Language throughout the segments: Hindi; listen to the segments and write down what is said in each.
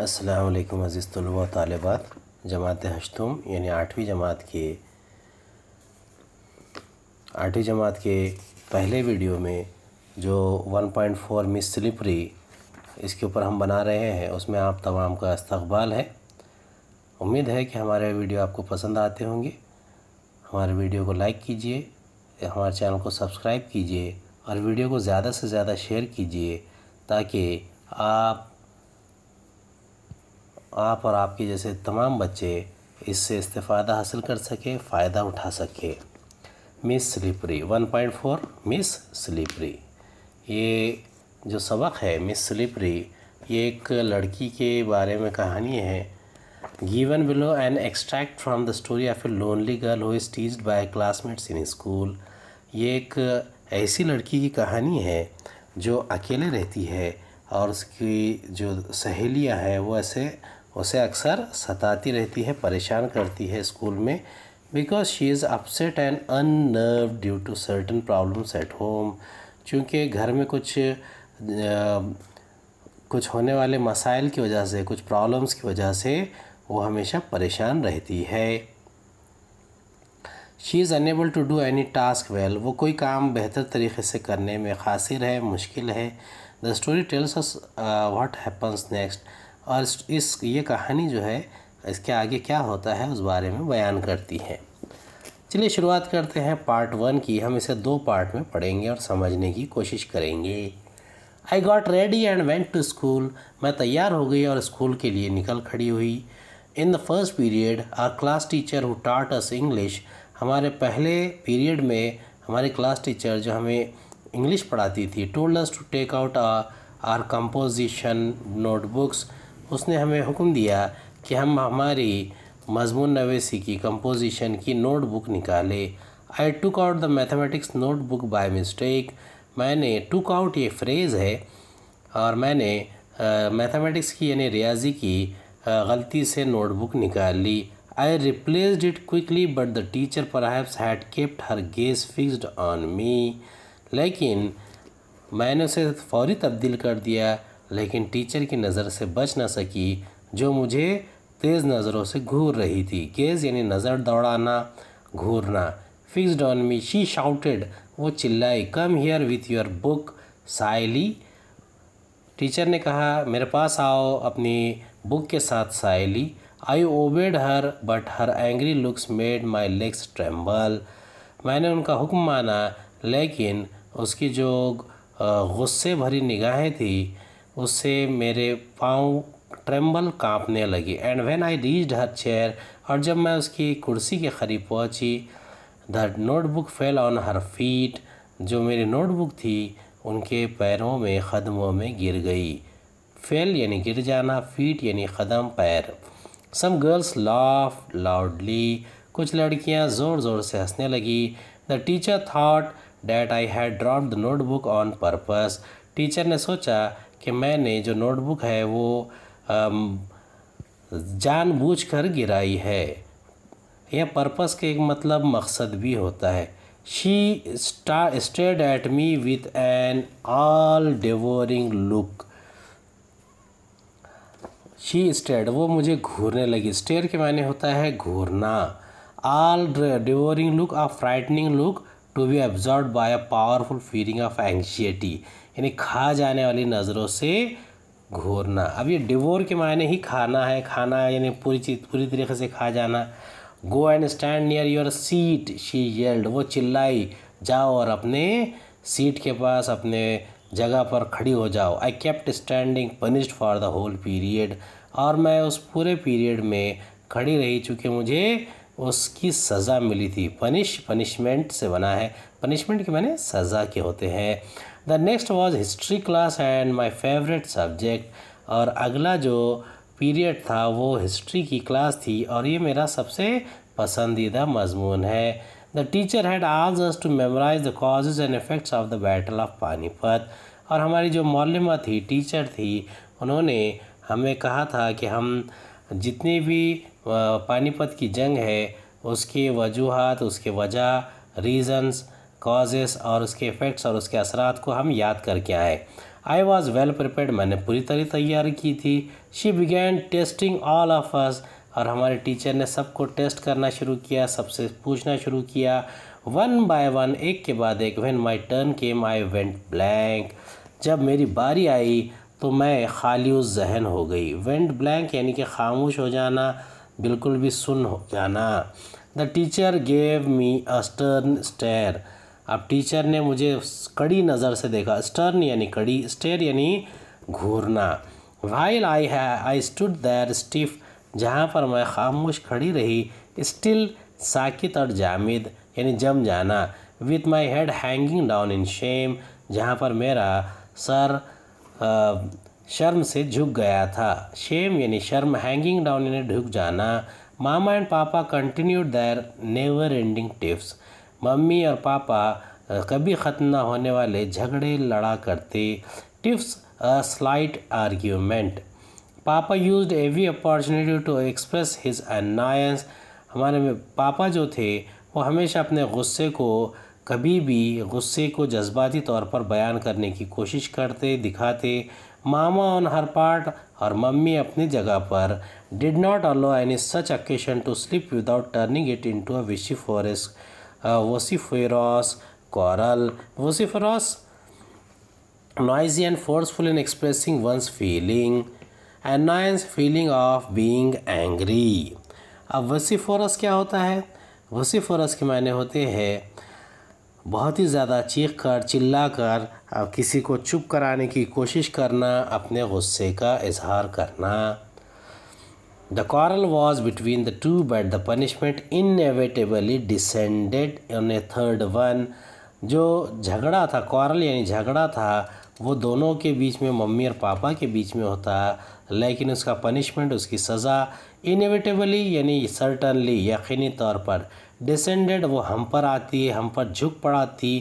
अस्सलाम अज़ीज़ तलबा तालबात जमात हशतुम यानी आठवीं जमात के आठवीं जमात के पहले वीडियो में जो 1.4 मिस स्लिपरी इसके ऊपर हम बना रहे हैं उसमें आप तमाम का इस्तबाल है उम्मीद है कि हमारे वीडियो आपको पसंद आते होंगे हमारे वीडियो को लाइक कीजिए हमारे चैनल को सब्सक्राइब कीजिए और वीडियो को ज़्यादा से ज़्यादा शेयर कीजिए ताकि आप आप और आपके जैसे तमाम बच्चे इससे इस्तेफादा हासिल कर सके फ़ायदा उठा सके मिस स्लीपरी 1.4 मिस स्लीपरी ये जो सबक है मिस स्लीपरी ये एक लड़की के बारे में कहानी है given below an extract from the story of a lonely girl who is by by classmates in school ये एक ऐसी लड़की की कहानी है जो अकेले रहती है और उसकी जो सहेलियां हैं वो ऐसे उसे अक्सर सताती रहती है परेशान करती है स्कूल में because she is upset and unnerved due to certain problems at home चूँकि घर में कुछ आ, कुछ होने वाले मसाइल की वजह से कुछ प्रॉब्लम्स की वजह से वो हमेशा परेशान रहती है she is unable to do any task well वो कोई काम बेहतर तरीके से करने में खासिर है मुश्किल है the story tells us what happens next और इस ये कहानी जो है इसके आगे क्या होता है उस बारे में बयान करती है चलिए शुरुआत करते हैं पार्ट वन की हम इसे दो पार्ट में पढ़ेंगे और समझने की कोशिश करेंगे I got ready and went to school मैं तैयार हो गई और स्कूल के लिए निकल खड़ी हुई in the first period our class teacher who taught us English हमारे पहले पीरियड में हमारे क्लास टीचर जो हमें इंग्लिश पढ़ाती थी told us to take out our composition notebooks उसने हमें हुक्म दिया कि हम हमारी मजमून नवेसी की कंपोजिशन की नोटबुक निकाले I took out the mathematics notebook by mistake मैंने टुक आउट ये फ्रेज़ है और मैंने मैथमेटिक्स की यानी रियाजी की गलती से नोटबुक निकाल ली I replace it quickly but the teacher पर had kept her gaze fixed on me लेकिन मैंने उसे फौरी तब्दील कर दिया लेकिन टीचर की नज़र से बच ना सकी जो मुझे तेज़ नज़रों से घूर रही थी गेज़ यानी नज़र दौड़ाना घूरना fixed on me she shouted वो चिल्लाई come here with your book Sayali teacher ने कहा मेरे पास आओ अपनी बुक के साथ Sayali I obeyed her but her angry looks made my legs tremble मैंने उनका हुक्म माना लेकिन उसकी जो गुस्से भरी निगाहें थी उससे मेरे पाँव ट्रेम्बल कांपने लगी and when I reached her chair और जब मैं उसकी कुर्सी के करीब पहुंची the notebook fell on her feet जो मेरी नोटबुक थी उनके पैरों में कदमों में गिर गई फेल यानी गिर जाना फीट यानी कदम पैर सम गर्ल्स लाफ लाउडली कुछ लड़कियां ज़ोर ज़ोर से हंसने लगी the teacher thought that I had drop the notebook on purpose teacher ने सोचा कि मैंने जो नोटबुक है वो जानबूझकर गिराई है यह पर्पस के एक मतलब मकसद भी होता है she stared at me with an all devouring look she stared वो मुझे घूरने लगी स्टेयर के मायने होता है घूरना all devouring look a frightening look to be absorb by a powerful feeling of anxiety यानी खा जाने वाली नज़रों से घूरना अब ये डिवोर के मायने ही खाना है खाना यानी पूरी चीज़ पूरी तरीके से खा जाना go and stand near your seat she yelled वो चिल्लाई जाओ और अपने सीट के पास अपने जगह पर खड़ी हो जाओ I kept standing punished for the whole period और मैं उस पूरे पीरियड में खड़ी रही चूँकि मुझे उसकी सज़ा मिली थी पनिश पनिशमेंट से बना है पनिशमेंट के मैंने सज़ा के होते हैं the next was history class and my favourite subject और अगला जो पीरियड था वो हिस्ट्री की क्लास थी और ये मेरा सबसे पसंदीदा मजमून है द टीचर हैड आज just to memorise the causes and effects of the battle of Panipat और हमारी जो मौलमा थी टीचर थी उन्होंने हमें कहा था कि हम जितनी भी पानीपत की जंग है उसके वजूहत उसके वजह रीज़न्स काज़ेस और उसके इफ़ेक्ट्स और उसके असरा को हम याद करके आए आई वॉज़ वेल प्रिपेयर्ड मैंने पूरी तरह तैयारी की थी she began testing all of us और हमारे टीचर ने सबको टेस्ट करना शुरू किया सबसे पूछना शुरू किया वन बाय वन एक के बाद एक one my turn came I went blank जब मेरी बारी आई तो मैं खाली उस जहन हो गई वेंट ब्लैंक यानी कि खामोश हो जाना बिल्कुल भी सुन हो जाना the teacher gave me a stern stare अब टीचर ने मुझे कड़ी नज़र से देखा स्टर्न यानी कड़ी स्टेर यानी घूरना वाइल आई है आई स्टूड दैर स्टिफ जहाँ पर मैं खामोश खड़ी रही स्टिल साकित और जामिद यानी जम जाना with my head hanging down in shame जहाँ पर मेरा सर आ, शर्म से झुक गया था शेम यानी शर्म हैंगिंग डाउन यानी झुक जाना mama and papa continued their never ending tiffs mummy और पापा कभी ख़त्म ना होने वाले झगड़े लड़ा करते tiffs a slight argument papa use every opportunity to express his annoyance हमारे में पापा जो थे वो हमेशा अपने गुस्से को कभी भी गुस्से को जज्बाती तौर पर बयान करने की कोशिश करते दिखाते मामा ऑन हर पार्ट और मम्मी अपनी जगह पर did not allow any such occasion to slip without turning it into a vociferous vociferous choral vociferous noisy and forceful in expressing one's feeling annoyance feeling of being angry अब वसीफोरस क्या होता है वसीफोरस के मायने होते हैं बहुत ही ज़्यादा चीख कर चिल्ला कर किसी को चुप कराने की कोशिश करना अपने गुस्से का इजहार करना The quarrel was between the two, but the punishment inevitably descended on a third one. जो झगड़ा था क्वारल यानी झगड़ा था वो दोनों के बीच में मम्मी और पापा के बीच में होता लेकिन उसका पनिशमेंट उसकी सज़ा इनविटेबली यानी सर्टनली यकीनी तौर पर डिसेंडेड वो हम पर आती हम पर झुक पड़ाती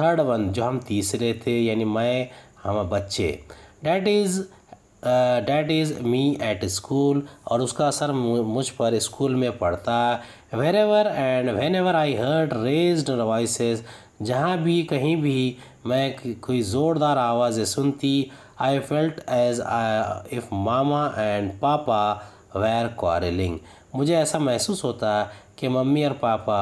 थर्ड वन जो हम तीसरे थे यानी मैं हम बच्चे that is that is me at school और उसका असर मुझ पर स्कूल में पड़ता wherever and whenever I heard raised voices जहाँ भी कहीं भी मैं कोई ज़ोरदार आवाज़ें सुनती I felt as if mama and papa were quarrelling मुझे ऐसा महसूस होता कि मम्मी और पापा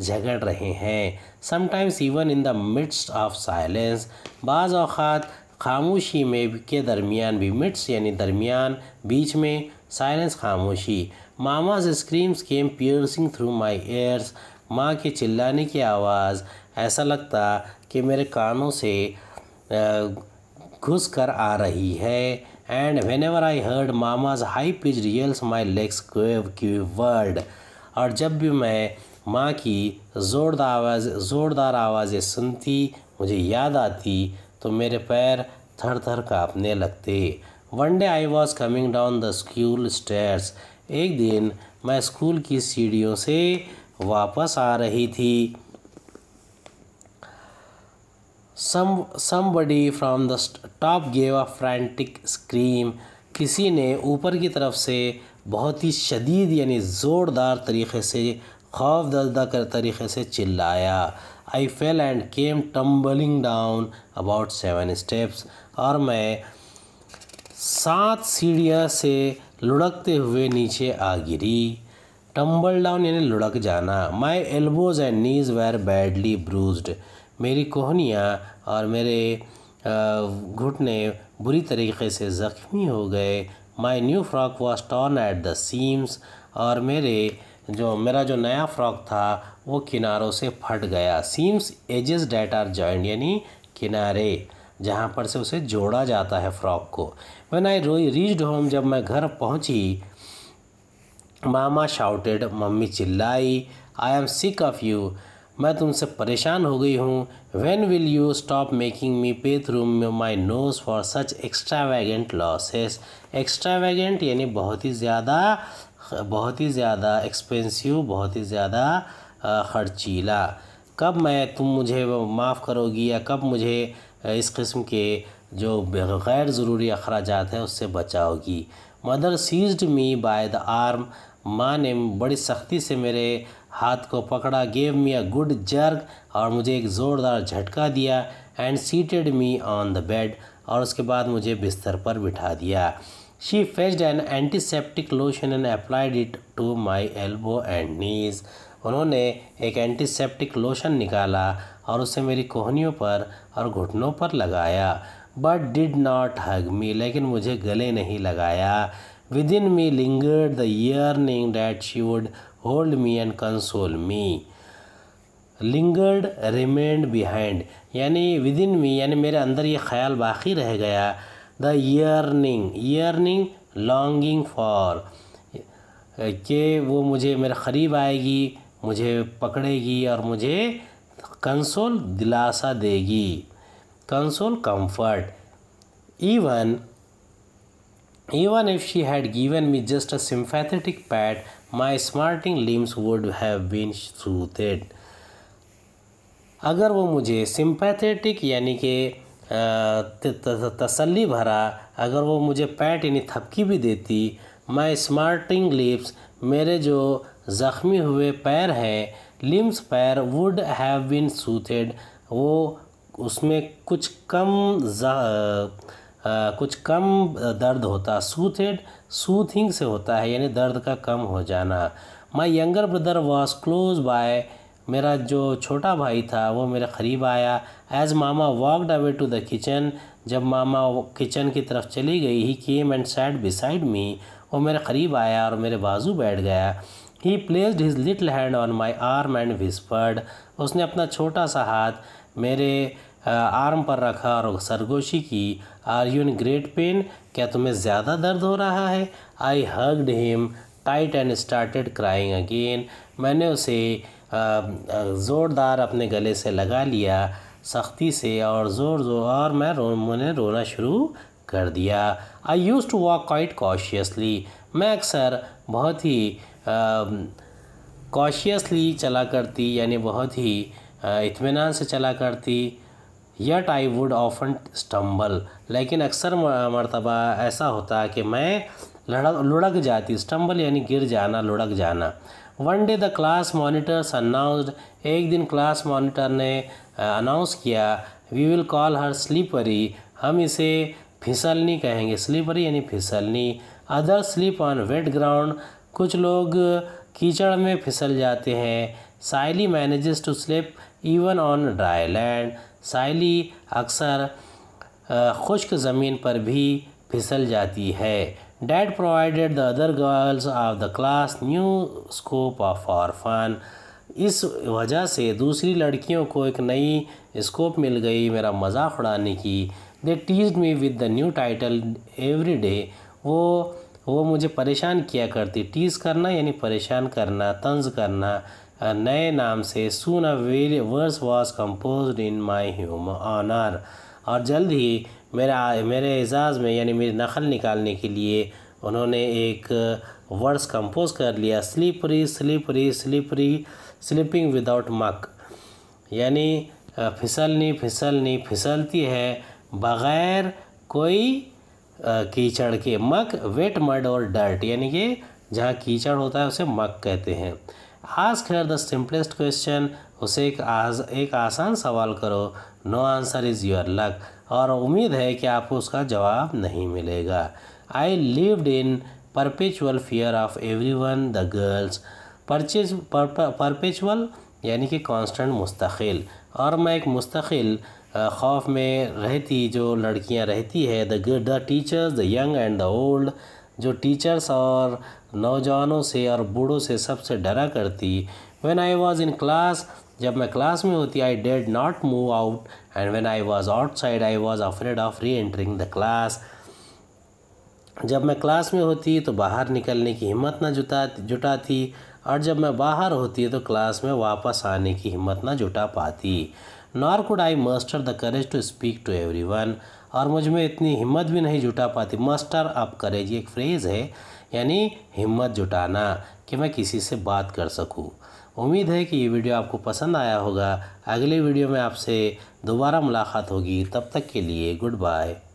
झगड़ रहे हैं sometimes even in the midst of silence बाज़ अवत खामोशी में के दरमियान भी मिट्स यानी दरमियान बीच में साइलेंस खामोशी mama's screams came piercing through my ears माँ के चिल्लाने की आवाज़ ऐसा लगता कि मेरे कानों से घुस कर आ रही है and whenever I heard mama's high pitch reels my legs whirled और जब भी मैं माँ की ज़ोरदार आवाज़ ज़ोरदार आवाज़ें सुनती मुझे याद आती तो मेरे पैर थर थर काँपने लगते one day I was coming down the school stairs एक दिन मैं स्कूल की सीढ़ियों से वापस आ रही थी some somebody from the top gave a frantic scream किसी ने ऊपर की तरफ से बहुत ही शदीद यानी ज़ोरदार तरीके से खौफ दर्दा कर तरीके से चिल्लाया I fell and came tumbling down about seven steps और मैं सात सीढ़ियाँ से लुढ़कते हुए नीचे आ गिरी टम्बल डाउन यानी लुढ़क जाना my elbows and knees were badly bruised मेरी कोहनियाँ और मेरे घुटने बुरी तरीके से ज़ख्मी हो गए my new frock was torn at the seams और मेरे जो मेरा जो नया फ्रॉक था वो किनारों से फट गया seams edges that are joint यानी किनारे जहाँ पर से उसे जोड़ा जाता है फ्रॉक को वेन आई रोई रीच्ड होम जब मैं घर पहुँची मामा शाउटेड मम्मी चिल्लाई I am sick of you मैं तुमसे परेशान हो गई हूँ when will you stop making me pay through my nose for such extravagant losses extravagant यानी बहुत ही ज़्यादा बहुत ही ज़्यादा एक्सपेंसिव बहुत ही ज़्यादा खर्चीला कब मैं तुम मुझे माफ़ करोगी या कब मुझे इस किस्म के जो गैर ज़रूरी अखराज हैं उससे बचाओगी mother seized me by the arm माँ ने बड़ी सख्ती से मेरे हाथ को पकड़ा गेव मी अ गुड जर्ग और मुझे एक ज़ोरदार झटका दिया and seated me on the bed और उसके बाद मुझे बिस्तर पर बिठा दिया She fetched an antiseptic lotion and applied it to my elbow and knees. उन्होंने एक एंटीसेप्टिक लोशन निकाला और उसे मेरी कोहनियों पर और घुटनों पर लगाया but did not hug me लेकिन मुझे गले नहीं लगाया within me lingered the yearning that she would hold me and console me lingered remained behind यानी विद इन मी यानी मेरे अंदर ये ख्याल बाकी रह गया the yearning yearning longing for कि वो मुझे मेरे क़रीब आएगी मुझे पकड़ेगी और मुझे कंसोल दिलासा देगी console comfort even even if she had given me just a sympathetic pat my smarting limbs would have been soothed अगर वो मुझे सिम्पैथेटिक यानी कि तसल्ली भरा अगर वो मुझे पैट यानी थपकी भी देती माई स्मार्टिंग लिप्स मेरे जो ज़ख्मी हुए पैर हैं लिम्स पैर वुड हैव बीन सूथेड वो उसमें कुछ कम आ, कुछ कम दर्द होता सूथेड सूथिंग से होता है यानी दर्द का कम हो जाना my younger brother was close by मेरा जो छोटा भाई था वो मेरे करीब आया as mama walked away to the kitchen जब मामा किचन की तरफ चली गई he came and sat beside me वो मेरे करीब आया और मेरे बाजू बैठ गया he placed his little hand on my arm and whispered उसने अपना छोटा सा हाथ मेरे आर्म पर रखा और सरगोशी की are you in great pain क्या तुम्हें ज़्यादा दर्द हो रहा है I hugged him tight and started crying again मैंने उसे ज़ोरदार अपने गले से लगा लिया सख्ती से और ज़ोर ज़ोर और मैं रो मैंने रोना शुरू कर दिया I used to walk quite cautiously मैं अक्सर बहुत ही कॉशियसली चला करती यानी बहुत ही इतमान से चला करती yet I would often stumble लेकिन अक्सर मरतबा ऐसा होता कि मैं लड़क लुढ़क जाती स्टम्बल यानी गिर जाना लुढ़क जाना one day the class monitors announced एक दिन क्लास मॉनिटर ने अनाउंस किया we will call her slippery हम इसे फिसलनी कहेंगे स्लीपरी यानी फिसलनी other slip on wet ground कुछ लोग कीचड़ में फिसल जाते हैं Saili manages to slip even on dry land Saili अक्सर खुश्क ज़मीन पर भी फिसल जाती है Dad provided the other girls of the class new scope of for fun. इस वजह से दूसरी लड़कियों को एक नई स्कोप मिल गई मेरा मजाक उड़ाने की they tease me with the new title every day वो वो मुझे परेशान किया करती टीज करना यानी परेशान करना तंज करना नए नाम से सुन a verse was composed in my ह्यूम ऑनर और जल्द ही मेरा मेरे एजाज़ में यानी मेरी नखल निकालने के लिए उन्होंने एक वर्ड्स कंपोज कर लिया slippery slippery slippery sleeping without muck यानी फिसलनी फिसलनी फिसलती है बग़ैर कोई कीचड़ के मक वेट मड और डर्ट यानी कि जहाँ कीचड़ होता है उसे मक कहते हैं आज हेयर द सिंपलेस्ट क्वेश्चन उसे एक आज एक आसान सवाल करो no answer is your luck और उम्मीद है कि आपको उसका जवाब नहीं मिलेगा I lived in perpetual fear of everyone the girls परचेज परपेचुअल यानी कि कॉन्स्टेंट मुस्तकिल और मैं एक मुस्तकिल खौफ में रहती जो लड़कियां रहती है the the teachers the young and the old जो टीचर्स और नौजवानों से और बूढ़ों से सबसे डरा करती when I was in class जब मैं क्लास में होती I did not move out and when I was outside I was afraid of re-entering the class जब मैं क्लास में होती तो बाहर निकलने की हिम्मत ना जुटा जुटाती और जब मैं बाहर होती तो क्लास में वापस आने की हिम्मत ना जुटा पाती nor could I master the courage to speak to everyone और मुझ में इतनी हिम्मत भी नहीं जुटा पाती मास्टर अप करेज एक फ्रेज़ है यानी हिम्मत जुटाना कि मैं किसी से बात कर सकूँ उम्मीद है कि ये वीडियो आपको पसंद आया होगा अगले वीडियो में आपसे दोबारा मुलाकात होगी तब तक के लिए गुड बाय